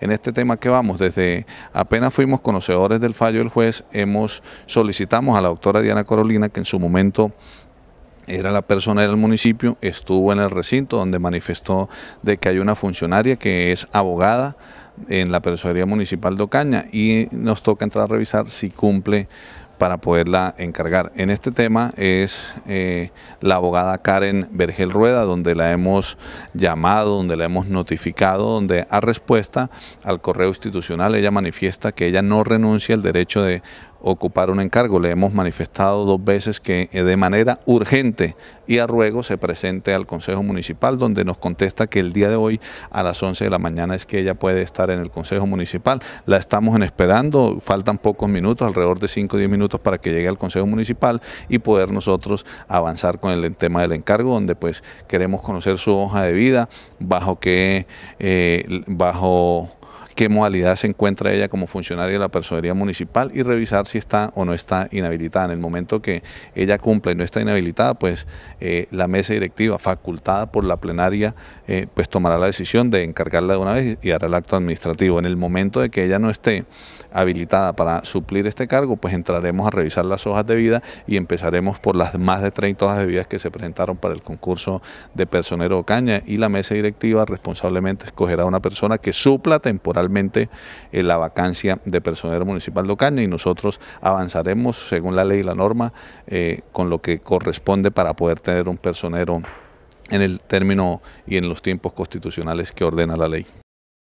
en este tema que vamos. Desde apenas fuimos conocedores del fallo del juez, hemos solicitamos a la doctora Diana Carolina que en su momento era la persona del municipio, estuvo en el recinto donde manifestó de que hay una funcionaria que es abogada en la Personería Municipal de Ocaña y nos toca entrar a revisar si cumple para poderla encargar. En este tema es eh, la abogada Karen Vergel Rueda, donde la hemos llamado, donde la hemos notificado, donde a respuesta al correo institucional ella manifiesta que ella no renuncia al derecho de ocupar un encargo. Le hemos manifestado dos veces que eh, de manera urgente y a ruego se presente al Consejo Municipal, donde nos contesta que el día de hoy a las 11 de la mañana es que ella puede estar en el Consejo Municipal. La estamos esperando, faltan pocos minutos, alrededor de 5 o 10 minutos para que llegue al Consejo Municipal y poder nosotros avanzar con el tema del encargo, donde pues queremos conocer su hoja de vida, bajo qué, eh, bajo qué modalidad se encuentra ella como funcionaria de la personería municipal y revisar si está o no está inhabilitada. En el momento que ella cumple y no está inhabilitada, pues eh, la mesa directiva facultada por la plenaria eh, pues tomará la decisión de encargarla de una vez y hará el acto administrativo. En el momento de que ella no esté habilitada para suplir este cargo, pues entraremos a revisar las hojas de vida y empezaremos por las más de 30 hojas de vida que se presentaron para el concurso de personero caña y la mesa directiva responsablemente escogerá una persona que supla temporalmente eh, la vacancia de personero municipal de Ocaña y nosotros avanzaremos según la ley y la norma eh, con lo que corresponde para poder tener un personero en el término y en los tiempos constitucionales que ordena la ley.